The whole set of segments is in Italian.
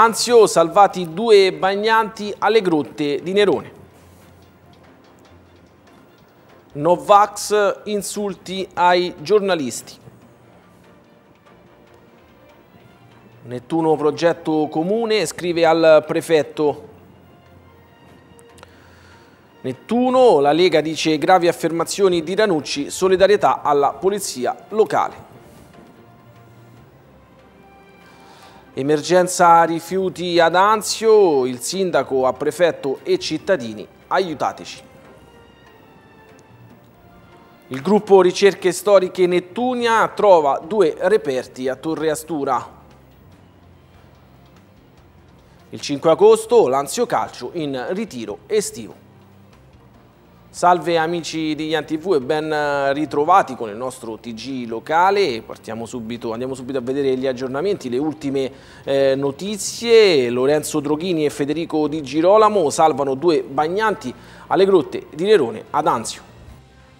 Anzio, salvati due bagnanti alle grotte di Nerone. Novax, insulti ai giornalisti. Nettuno Progetto Comune scrive al prefetto Nettuno, la Lega dice gravi affermazioni di Ranucci, solidarietà alla polizia locale. Emergenza rifiuti ad Anzio, il sindaco a prefetto e cittadini, aiutateci. Il gruppo Ricerche Storiche Nettunia trova due reperti a Torre Astura. Il 5 agosto l'Anzio Calcio in ritiro estivo. Salve amici di Ian e ben eh, ritrovati con il nostro TG locale. Subito, andiamo subito a vedere gli aggiornamenti, le ultime eh, notizie. Lorenzo Droghini e Federico Di Girolamo salvano due bagnanti alle grotte di Lerone ad Anzio.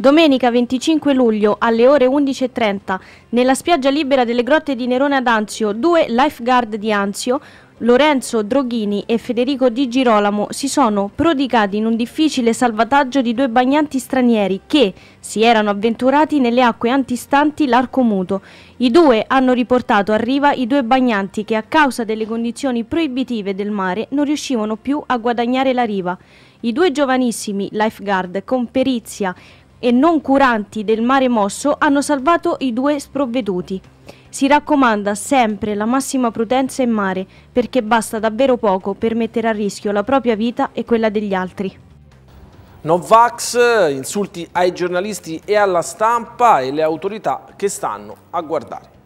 Domenica 25 luglio alle ore 11.30 nella spiaggia libera delle grotte di Nerone ad Anzio, due lifeguard di Anzio, Lorenzo Droghini e Federico Di Girolamo si sono prodigati in un difficile salvataggio di due bagnanti stranieri che si erano avventurati nelle acque antistanti l'arco muto. I due hanno riportato a riva i due bagnanti che a causa delle condizioni proibitive del mare non riuscivano più a guadagnare la riva. I due giovanissimi lifeguard con perizia e non curanti del mare mosso hanno salvato i due sprovveduti. Si raccomanda sempre la massima prudenza in mare perché basta davvero poco per mettere a rischio la propria vita e quella degli altri. Novax, insulti ai giornalisti e alla stampa e le autorità che stanno a guardare.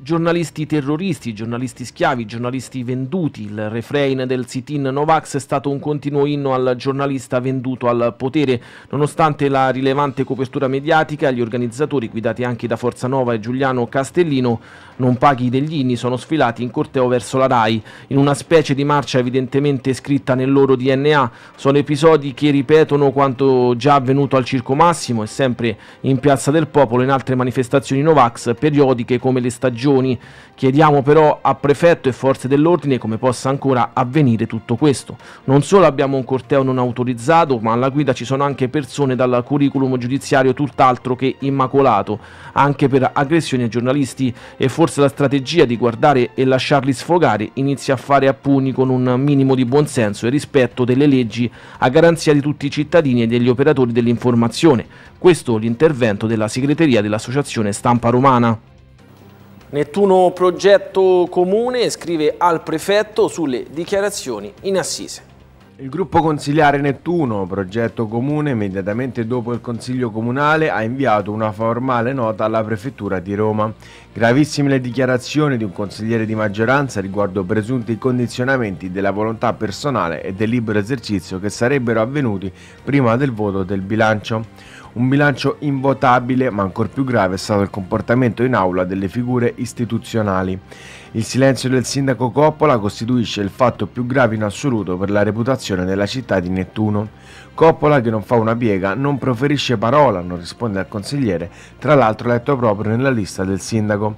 Giornalisti terroristi, giornalisti schiavi, giornalisti venduti. Il refrain del sit-in Novax è stato un continuo inno al giornalista venduto al potere. Nonostante la rilevante copertura mediatica, gli organizzatori, guidati anche da Forza Nova e Giuliano Castellino, non paghi degli inni, sono sfilati in corteo verso la RAI, in una specie di marcia evidentemente scritta nel loro DNA. Sono episodi che ripetono quanto già avvenuto al Circo Massimo e sempre in Piazza del Popolo in altre manifestazioni Novax periodiche come le stagioni regioni. Chiediamo però a prefetto e forze dell'ordine come possa ancora avvenire tutto questo. Non solo abbiamo un corteo non autorizzato, ma alla guida ci sono anche persone dal curriculum giudiziario tutt'altro che immacolato, anche per aggressioni ai giornalisti e forse la strategia di guardare e lasciarli sfogare inizia a fare a pugni con un minimo di buonsenso e rispetto delle leggi a garanzia di tutti i cittadini e degli operatori dell'informazione. Questo l'intervento della segreteria dell'Associazione Stampa Romana. Nettuno Progetto Comune scrive al prefetto sulle dichiarazioni in assise. Il gruppo consigliare Nettuno, progetto comune, immediatamente dopo il Consiglio Comunale ha inviato una formale nota alla Prefettura di Roma. Gravissime le dichiarazioni di un consigliere di maggioranza riguardo presunti condizionamenti della volontà personale e del libero esercizio che sarebbero avvenuti prima del voto del bilancio. Un bilancio invotabile, ma ancor più grave, è stato il comportamento in aula delle figure istituzionali. Il silenzio del sindaco Coppola costituisce il fatto più grave in assoluto per la reputazione della città di Nettuno. Coppola, che non fa una piega, non proferisce parola, non risponde al consigliere, tra l'altro eletto proprio nella lista del sindaco.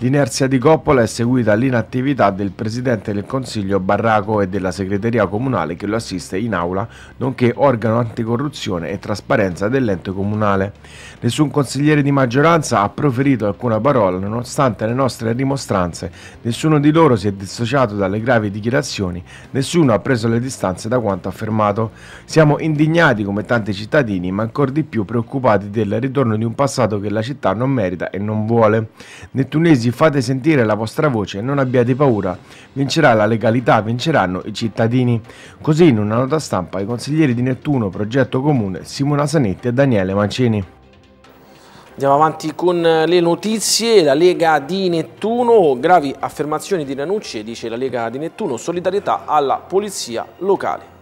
L'inerzia di Coppola è seguita all'inattività del Presidente del Consiglio Barraco e della Segreteria Comunale che lo assiste in aula, nonché organo anticorruzione e trasparenza dell'ente comunale. Nessun consigliere di maggioranza ha proferito alcuna parola nonostante le nostre rimostranze, nessuno di loro si è dissociato dalle gravi dichiarazioni, nessuno ha preso le distanze da quanto affermato. Siamo indignati come tanti cittadini, ma ancora di più preoccupati del ritorno di un passato che la città non merita e non vuole. Nettunesi Anzi, fate sentire la vostra voce, e non abbiate paura, vincerà la legalità, vinceranno i cittadini. Così in una nota stampa i consiglieri di Nettuno, Progetto Comune, Simona Sanetti e Daniele Mancini. Andiamo avanti con eh, le notizie, la Lega di Nettuno, gravi affermazioni di Ranucci, dice la Lega di Nettuno, solidarietà alla polizia locale.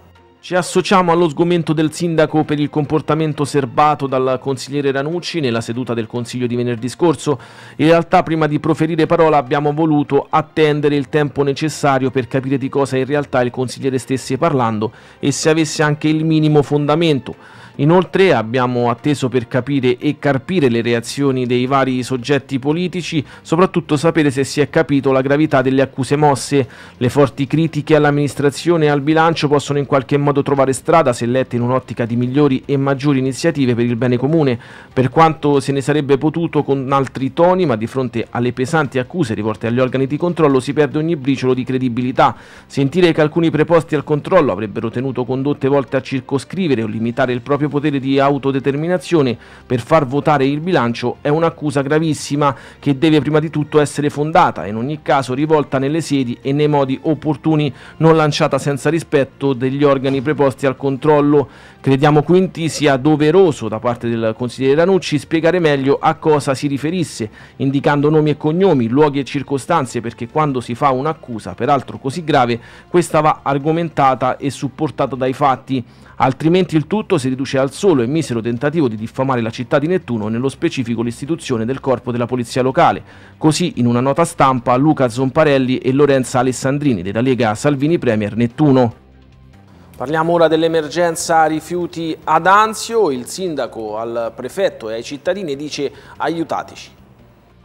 Ci associamo allo sgomento del sindaco per il comportamento serbato dal consigliere Ranucci nella seduta del consiglio di venerdì scorso. In realtà prima di proferire parola abbiamo voluto attendere il tempo necessario per capire di cosa in realtà il consigliere stesse parlando e se avesse anche il minimo fondamento. Inoltre abbiamo atteso per capire e carpire le reazioni dei vari soggetti politici, soprattutto sapere se si è capito la gravità delle accuse mosse. Le forti critiche all'amministrazione e al bilancio possono in qualche modo trovare strada se lette in un'ottica di migliori e maggiori iniziative per il bene comune, per quanto se ne sarebbe potuto con altri toni, ma di fronte alle pesanti accuse rivolte agli organi di controllo si perde ogni briciolo di credibilità. Sentire che alcuni preposti al controllo avrebbero tenuto condotte volte a circoscrivere o limitare il proprio proprio potere di autodeterminazione per far votare il bilancio è un'accusa gravissima che deve prima di tutto essere fondata, e in ogni caso rivolta nelle sedi e nei modi opportuni, non lanciata senza rispetto degli organi preposti al controllo. Crediamo quindi sia doveroso da parte del consigliere Ranucci spiegare meglio a cosa si riferisse, indicando nomi e cognomi, luoghi e circostanze, perché quando si fa un'accusa, peraltro così grave, questa va argomentata e supportata dai fatti, altrimenti il tutto si riduce partecice al solo e misero tentativo di diffamare la città di Nettuno nello specifico l'istituzione del corpo della polizia locale. Così in una nota stampa Luca Zomparelli e Lorenza Alessandrini della Lega Salvini Premier Nettuno. Parliamo ora dell'emergenza rifiuti ad Anzio, il sindaco al prefetto e ai cittadini dice aiutateci.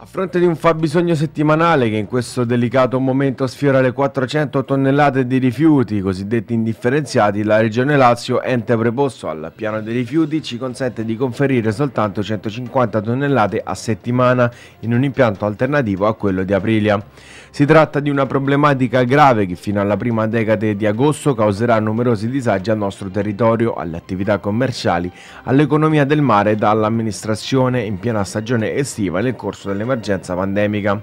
A fronte di un fabbisogno settimanale che in questo delicato momento sfiora le 400 tonnellate di rifiuti cosiddetti indifferenziati, la Regione Lazio, ente preposto al piano dei rifiuti, ci consente di conferire soltanto 150 tonnellate a settimana in un impianto alternativo a quello di Aprilia. Si tratta di una problematica grave che fino alla prima decade di agosto causerà numerosi disagi al nostro territorio, alle attività commerciali, all'economia del mare e all'amministrazione in piena stagione estiva nel corso delle emergenza pandemica.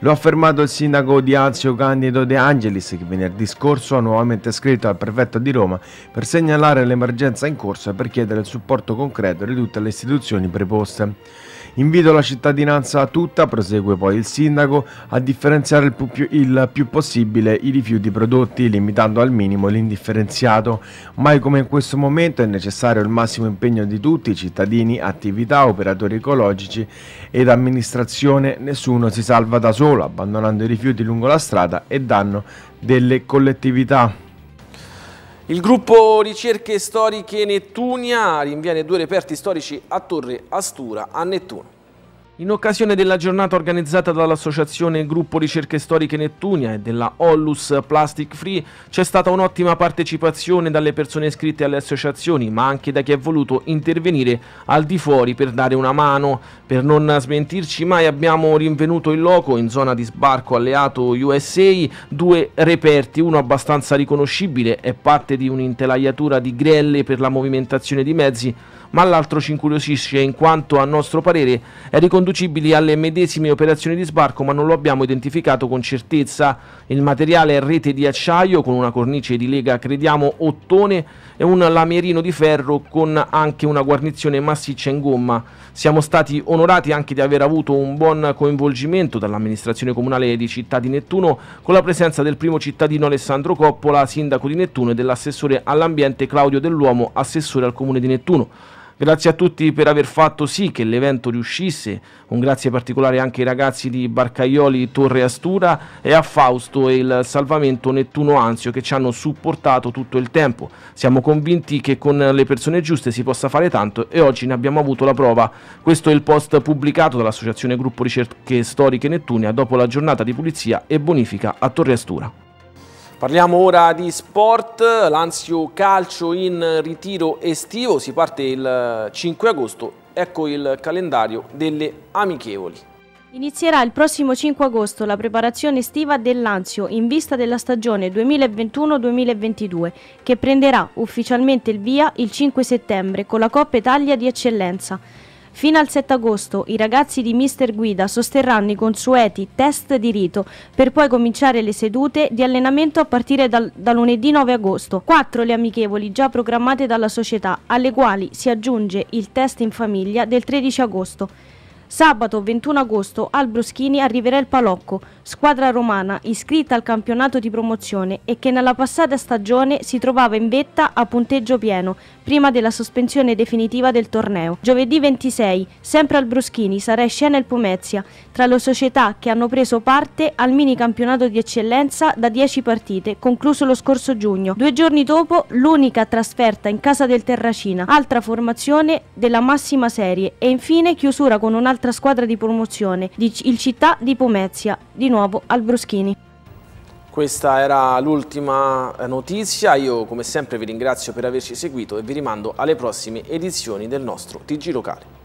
Lo ha affermato il sindaco di Azio Candido De Angelis che venerdì scorso ha nuovamente scritto al prefetto di Roma per segnalare l'emergenza in corso e per chiedere il supporto concreto di tutte le istituzioni preposte. Invito la cittadinanza tutta, prosegue poi il sindaco, a differenziare il più, il più possibile i rifiuti prodotti, limitando al minimo l'indifferenziato. Mai come in questo momento è necessario il massimo impegno di tutti, cittadini, attività, operatori ecologici ed amministrazione. Nessuno si salva da solo, abbandonando i rifiuti lungo la strada e danno delle collettività. Il gruppo Ricerche Storiche Nettunia rinviene due reperti storici a Torre Astura a Nettuno. In occasione della giornata organizzata dall'associazione Gruppo Ricerche Storiche Nettunia e della Ollus Plastic Free c'è stata un'ottima partecipazione dalle persone iscritte alle associazioni ma anche da chi è voluto intervenire al di fuori per dare una mano. Per non smentirci mai abbiamo rinvenuto in loco in zona di sbarco alleato USA due reperti, uno abbastanza riconoscibile è parte di un'intelaiatura di grelle per la movimentazione di mezzi ma l'altro ci incuriosisce in quanto a nostro parere è riconducibile riconducibili alle medesime operazioni di sbarco ma non lo abbiamo identificato con certezza. Il materiale è rete di acciaio con una cornice di lega crediamo ottone e un lamierino di ferro con anche una guarnizione massiccia in gomma. Siamo stati onorati anche di aver avuto un buon coinvolgimento dall'amministrazione comunale di Città di Nettuno con la presenza del primo cittadino Alessandro Coppola, sindaco di Nettuno e dell'assessore all'ambiente Claudio Dell'Uomo, assessore al comune di Nettuno. Grazie a tutti per aver fatto sì che l'evento riuscisse, un grazie particolare anche ai ragazzi di Barcaioli Torre Astura e a Fausto e il Salvamento Nettuno Anzio che ci hanno supportato tutto il tempo. Siamo convinti che con le persone giuste si possa fare tanto e oggi ne abbiamo avuto la prova. Questo è il post pubblicato dall'Associazione Gruppo Ricerche Storiche Nettunia dopo la giornata di pulizia e bonifica a Torre Astura. Parliamo ora di sport, Lanzio calcio in ritiro estivo, si parte il 5 agosto, ecco il calendario delle amichevoli. Inizierà il prossimo 5 agosto la preparazione estiva dell'Anzio in vista della stagione 2021-2022 che prenderà ufficialmente il via il 5 settembre con la Coppa Italia di Eccellenza. Fino al 7 agosto i ragazzi di Mister Guida sosterranno i consueti test di rito per poi cominciare le sedute di allenamento a partire dal, da lunedì 9 agosto. Quattro le amichevoli già programmate dalla società, alle quali si aggiunge il test in famiglia del 13 agosto. Sabato 21 agosto al Bruschini arriverà il Palocco, squadra romana iscritta al campionato di promozione e che nella passata stagione si trovava in vetta a punteggio pieno prima della sospensione definitiva del torneo. Giovedì 26, sempre al Bruschini, sarà in scena il Pomezia, tra le società che hanno preso parte al mini campionato di eccellenza da 10 partite, concluso lo scorso giugno. Due giorni dopo l'unica trasferta in casa del Terracina, altra formazione della massima serie e infine chiusura con un'altra l'altra squadra di promozione, il Città di Pomezia, di nuovo al Bruschini. Questa era l'ultima eh, notizia, io come sempre vi ringrazio per averci seguito e vi rimando alle prossime edizioni del nostro TG Locale.